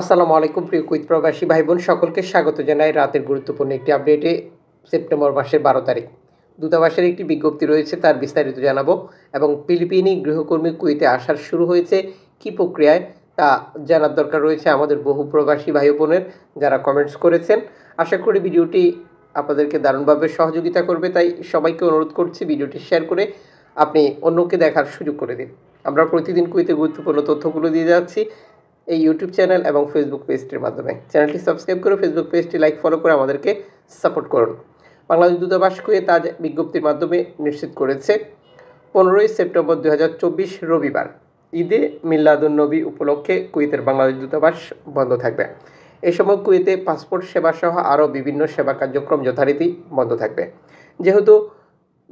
আসসালামু আলাইকুম প্রিয় কুইত প্রবাসী ভাই বোন সকলকে স্বাগত জানাই রাতের গুরুত্বপূর্ণ একটি আপডেটে সেপ্টেম্বর মাসের বারো তারিখ দূতাবাসের একটি বিজ্ঞপ্তি রয়েছে তার বিস্তারিত জানাবো এবং ফিলিপিনি গৃহকর্মী কুইতে আসার শুরু হয়েছে কি প্রক্রিয়ায় তা জানার দরকার রয়েছে আমাদের বহু প্রবাসী ভাই বোনের যারা কমেন্টস করেছেন আশা করি ভিডিওটি আপনাদেরকে দারুণভাবে সহযোগিতা করবে তাই সবাইকে অনুরোধ করছি ভিডিওটি শেয়ার করে আপনি অন্যকে দেখার সুযোগ করে দিন আমরা প্রতিদিন কুইতে গুরুত্বপূর্ণ তথ্যগুলো দিয়ে যাচ্ছি এই ইউটিউব চ্যানেল এবং ফেসবুক পেজটির মাধ্যমে চ্যানেলটি সাবস্ক্রাইব করে ফেসবুক পেজটি লাইক ফলো করে আমাদেরকে সাপোর্ট করুন বাংলাদেশ দূতাবাস কুয়ে তা বিজ্ঞপ্তির মাধ্যমে নিশ্চিত করেছে পনেরোই সেপ্টেম্বর দু রবিবার ঈদে মিল্লাদুন্নবী উপলক্ষে কুয়েতের বাংলাদেশ দূতাবাস বন্ধ থাকবে এ সময় কুয়েতে পাসপোর্ট সেবা সহ আরও বিভিন্ন সেবা কার্যক্রম যথারীতি বন্ধ থাকবে যেহেতু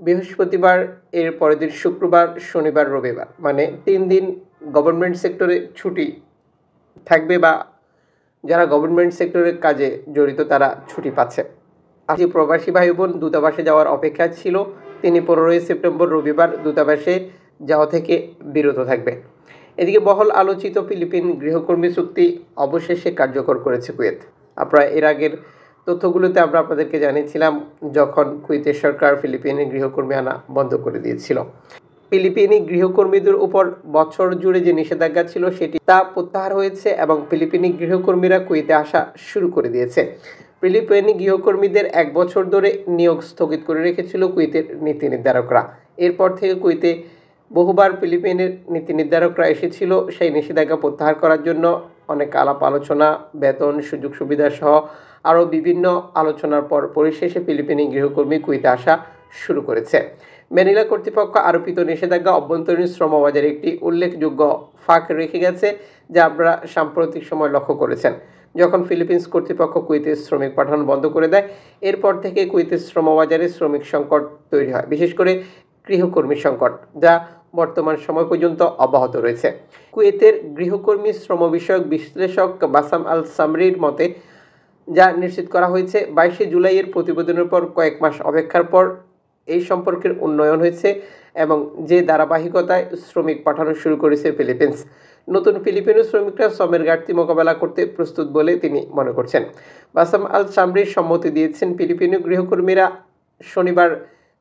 বৃহস্পতিবার এর পরের দিন শুক্রবার শনিবার রবিবার মানে তিন দিন গভর্নমেন্ট সেক্টরে ছুটি থাকবে বা যারা গভর্নমেন্ট সেক্টরের কাজে জড়িত তারা ছুটি পাচ্ছে যে প্রবাসী ভাই বোন দূতাবাসে যাওয়ার অপেক্ষা ছিল তিনি পনেরোই সেপ্টেম্বর রবিবার দূতাবাসে যাওয়া থেকে বিরত থাকবে এদিকে বহল আলোচিত ফিলিপিন গৃহকর্মী চুক্তি অবশেষে কার্যকর করেছে কুয়েত আপনারা এর আগের তথ্যগুলোতে আমরা আপনাদেরকে জানিয়েছিলাম যখন কুয়েতের সরকার ফিলিপিনের গৃহকর্মী আনা বন্ধ করে দিয়েছিল ফিলিপিনি গৃহকর্মীদের উপর বছর জুড়ে যে নিষেধাজ্ঞা ছিল সেটি তা প্রত্যাহার হয়েছে এবং ফিলিপিনি গৃহকর্মীরা কুয়েতে আসা শুরু করে দিয়েছে ফিলিপিনি গৃহকর্মীদের এক বছর ধরে নিয়োগ স্থগিত করে রেখেছিল কুয়েতের নীতি নির্ধারকরা এরপর থেকে কুয়েতে বহুবার ফিলিপিনের নীতি নির্ধারকরা এসেছিল সেই নিষেধাজ্ঞা প্রত্যাহার করার জন্য অনেক আলাপ আলোচনা বেতন সুযোগ সুবিধা সহ আরও বিভিন্ন আলোচনার পর পরিশেষে ফিলিপিনি গৃহকর্মী কুয়েতে আসা শুরু করেছে ম্যানিলা কর্তৃপক্ষ আরোপিত নিষেধাজ্ঞা অভ্যন্তরীণ শ্রম বাজারে একটি উল্লেখযোগ্য ফাঁক রেখে গেছে যা আমরা সাম্প্রতিক সময় লক্ষ্য করেছেন যখন ফিলিপিন্স কর্তৃপক্ষ কুইতে শ্রমিক পাঠানো বন্ধ করে দেয় এরপর থেকে কুইতে শ্রমবাজারে শ্রমিক সংকট তৈরি হয় বিশেষ করে গৃহকর্মী সংকট যা বর্তমান সময় পর্যন্ত অব্যাহত রয়েছে কুয়েতের গৃহকর্মী শ্রম বিষয়ক বিশ্লেষক বাসাম আল সামরির মতে যা নিশ্চিত করা হয়েছে বাইশে জুলাইয়ের প্রতিবেদনের পর কয়েক মাস অপেক্ষার পর এই সম্পর্কের উন্নয়ন হয়েছে এবং যে ধারাবাহিকতায় শ্রমিক পাঠানো শুরু করেছে ফিলিপিন্স নতুন ফিলিপিনো শ্রমিকরা শ্রমের ঘাটতি মোকাবেলা করতে প্রস্তুত বলে তিনি মনে করছেন বাসাম আল সামরির সম্মতি দিয়েছেন ফিলিপিনো গৃহকর্মীরা শনিবার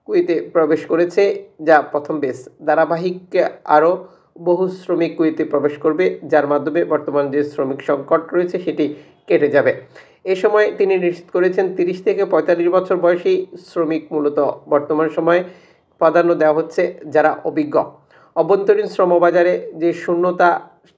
কুয়েতে প্রবেশ করেছে যা প্রথম বেস ধারাবাহিক আরও বহু শ্রমিক কুয়েতে প্রবেশ করবে যার মাধ্যমে বর্তমান যে শ্রমিক সংকট রয়েছে সেটি কেটে যাবে এ সময় তিনি নিশ্চিত করেছেন তিরিশ থেকে পঁয়তাল্লিশ বছর বয়সী শ্রমিক মূলত বর্তমান সময়ে প্রাধান্য দেওয়া হচ্ছে যারা অভিজ্ঞ অভ্যন্তরীণ শ্রমবাজারে যে শূন্যতা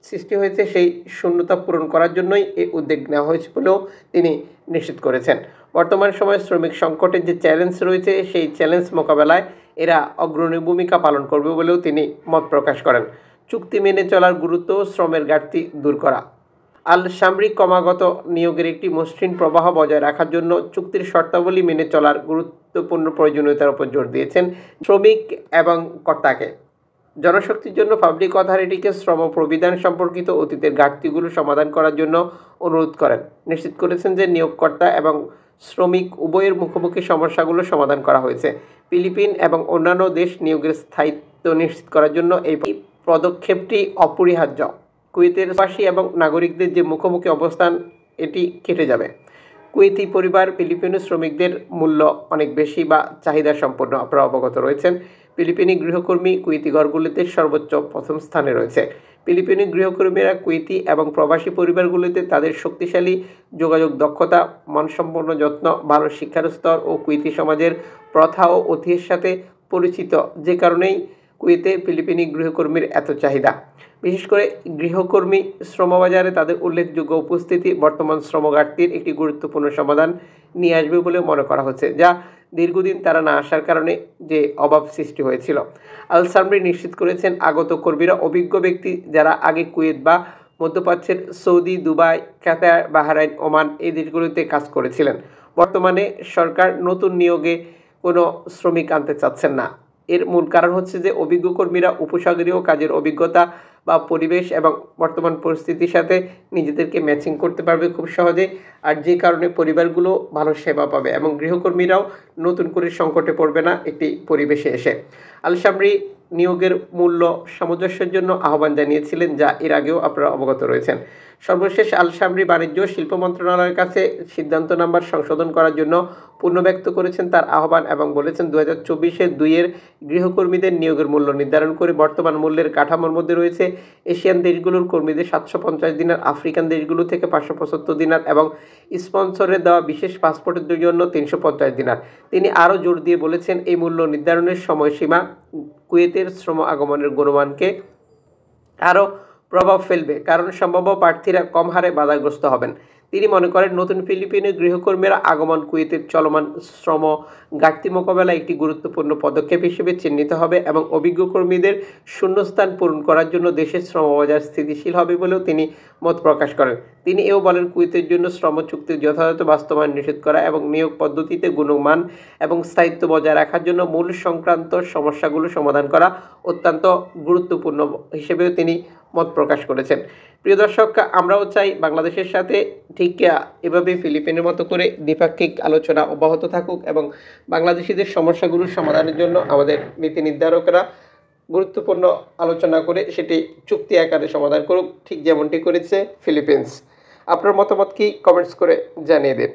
সৃষ্টি হয়েছে সেই শূন্যতা পূরণ করার জন্যই এই উদ্যোগ নেওয়া হয়েছে বলেও তিনি নিশ্চিত করেছেন বর্তমান সময়ে শ্রমিক সংকটের যে চ্যালেঞ্জ রয়েছে সেই চ্যালেঞ্জ মোকাবেলায় এরা অগ্রণী ভূমিকা পালন করবে বলেও তিনি মত প্রকাশ করেন চুক্তি মেনে চলার গুরুত্ব শ্রমের ঘাটতি দূর করা আল সামরিক ক্রমাগত নিয়োগের একটি মসৃণ প্রবাহ বজায় রাখার জন্য চুক্তির শর্তাবলী মেনে চলার গুরুত্বপূর্ণ প্রয়োজনীয়তার উপর জোর দিয়েছেন শ্রমিক এবং কর্তাকে জনশক্তির জন্য পাবলিক অথরিটিকে শ্রম প্রবিধান সম্পর্কিত অতীতের ঘাটতিগুলো সমাধান করার জন্য অনুরোধ করেন নিশ্চিত করেছেন যে নিয়োগকর্তা এবং শ্রমিক উভয়ের মুখোমুখি সমস্যাগুলো সমাধান করা হয়েছে ফিলিপিন এবং অন্যান্য দেশ নিয়োগের স্থায়িত্ব নিশ্চিত করার জন্য এই পদক্ষেপটি অপরিহার্য কুয়েতের বাসী এবং নাগরিকদের যে মুখোমুখি অবস্থান এটি কেটে যাবে কুয়েতি পরিবার ফিলিপিনো শ্রমিকদের মূল্য অনেক বেশি বা চাহিদা সম্পন্ন আপনারা অবগত রয়েছেন ফিলিপিনি গৃহকর্মী কুয়েতি ঘরগুলিতে সর্বোচ্চ প্রথম স্থানে রয়েছে ফিলিপিনি গৃহকর্মীরা কুয়েতি এবং প্রবাসী পরিবারগুলিতে তাদের শক্তিশালী যোগাযোগ দক্ষতা মানসম্পন্ন যত্ন ভালো শিক্ষার স্তর ও কুয়েতি সমাজের প্রথা ও অতিহের সাথে পরিচিত যে কারণেই কুয়েতে ফিলিপিনি গৃহকর্মীর এত চাহিদা বিশেষ করে গৃহকর্মী শ্রমবাজারে তাদের উল্লেখযোগ্য উপস্থিতি বর্তমান শ্রমঘাটতির একটি গুরুত্বপূর্ণ সমাধান নিয়ে আসবে বলে মনে করা হচ্ছে যা দীর্ঘদিন তারা না আসার কারণে যে অভাব সৃষ্টি হয়েছিল আলসামরি নিশ্চিত করেছেন আগত কর্মীরা অভিজ্ঞ ব্যক্তি যারা আগে কুয়েত বা মধ্যপ্রাচ্যের Saudi Dubai Qatar Bahrain Oman এই দেশগুলোতে কাজ করেছিলেন বর্তমানে সরকার নতুন নিয়োগে কোনো শ্রমিক আনতে চাচ্ছেন না এর মূল কারণ হচ্ছে যে অভিজ্ঞ কর্মীরা উপসাগরীয় কাজের অভিজ্ঞতা বা পরিবেশ এবং বর্তমান পরিস্থিতির সাথে নিজেদেরকে ম্যাচিং করতে পারবে খুব সহজে আর যে কারণে পরিবারগুলো ভালো সেবা পাবে এবং গৃহকর্মীরাও নতুন করে সংকটে পড়বে না একটি পরিবেশে এসে আলসামরি নিয়োগের মূল্য সামঞ্জস্যের জন্য আহ্বান জানিয়েছিলেন যা এর আগেও আপনারা অবগত রয়েছেন সর্বশেষ আলসামরি বাণিজ্য শিল্প মন্ত্রণালয়ের কাছে সিদ্ধান্ত নাম্বার সংশোধন করার জন্য পুনর্ব্যক্ত করেছেন তার আহ্বান এবং বলেছেন দু হাজার চব্বিশে দুইয়ের গৃহকর্মীদের নিয়োগের মূল্য নির্ধারণ করে বর্তমান মূল্যের কাঠামোর মধ্যে রয়েছে এশিয়ান দেশগুলোর কর্মীদের সাতশো পঞ্চাশ দিনের আফ আফ্রিকান দেশগুলো থেকে পাঁচশো পঁচাত্তর দিনার এবং স্পন্সরের দেওয়া বিশেষ পাসপোর্টের জন্য তিনশো পঞ্চাশ দিনার তিনি আরও জোর দিয়ে বলেছেন এই মূল্য নির্ধারণের সময়সীমা কুয়েতের শ্রম আগমনের গুণমানকে আরও প্রভাব ফেলবে কারণ সম্ভাব্য প্রার্থীরা কম হারে বাধাগ্রস্ত হবেন তিনি মনে করেন নতুন ফিলিপিনে গৃহকর্মীরা আগমন কুয়েতের চলমান শ্রম ঘাটতি মোকাবেলায় একটি গুরুত্বপূর্ণ পদক্ষেপ হিসেবে চিহ্নিত হবে এবং অভিজ্ঞ কর্মীদের শূন্যস্থান পূরণ করার জন্য দেশের শ্রম বাজার স্থিতিশীল হবে বলেও তিনি মত প্রকাশ করেন তিনি এও বলেন কুয়েতের জন্য শ্রম চুক্তি যথাযথ বাস্তবায়ন নিষেধ করা এবং নিয়োগ পদ্ধতিতে গুণমান এবং স্থায়িত্ব বজায় রাখার জন্য মূল সংক্রান্ত সমস্যাগুলো সমাধান করা অত্যন্ত গুরুত্বপূর্ণ হিসেবেও তিনি মত প্রকাশ করেছেন প্রিয় দর্শক আমরাও চাই বাংলাদেশের সাথে ঠিক ঠিক এভাবে ফিলিপিনের মতো করে দ্বিপাক্ষিক আলোচনা অব্যাহত থাকুক এবং বাংলাদেশিদের সমস্যাগুলোর সমাধানের জন্য আমাদের নীতি নির্ধারকরা গুরুত্বপূর্ণ আলোচনা করে সেটি চুক্তি আকারে সমাধান করুক ঠিক যেমনটি করেছে ফিলিপিন্স আপনার মতামত কি কমেন্টস করে জানিয়ে দিন